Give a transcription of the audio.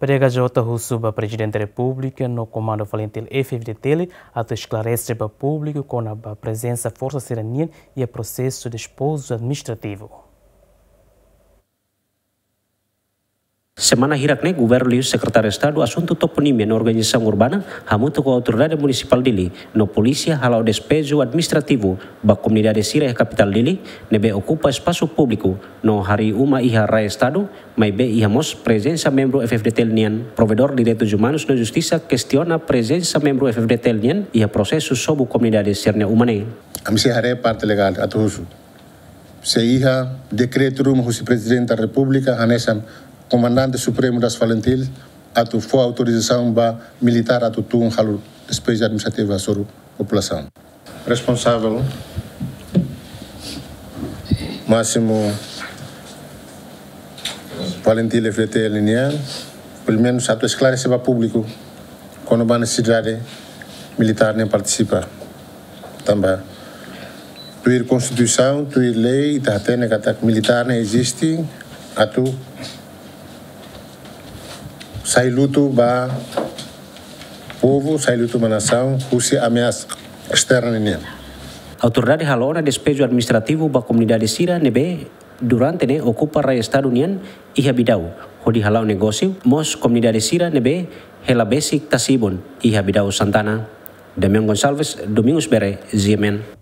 Prega Jota Russuba, Presidente da República, no Comando Valentil FFDTL, até esclarece para o público com a presença da Força Cidadania e o processo de esposo administrativo. semana hirakne gubernius secretario de Estado asunto toponimia na organisasi urbana hamuto com autoridade municipal dili no polisia halau despejo administrativo ba comunidade sirah Dili, ne nebe okupa espasu publiku no hari uma iha rai Estado, mai be iha mos presensa membro FFD Telnian provedor di detu jumanus no justisa questiona presensa membro FFD Telnian iha prosesu sobu comunidade sirne Kami se hare parte legal atusu. Se iha dekretu rumah husi presiden ta republika anesam comandante supremo das a tu foi autorização para militar a tu um halur de administrativa sobre a população. Responsável Máximo Valentil FDT Linian, pelo menos tu esclarecer para público quando há necessidade militar nem participa também. Tu ir constituição, tu ir lei, tá até negatar militar nem existe, atu sai luto ba povo, sai luto ba nação, Rússia ameaça externa nele. A autoridade na despejo administrativo ba comunidade Sira nebe durante ne ocupa raya estado ihabidau. e habidau. Hodi halau negócio, mos comunidade Sira nebe helabesik tasibon e habidau Santana. Damião Gonçalves, Domingos Bere, Ziemen.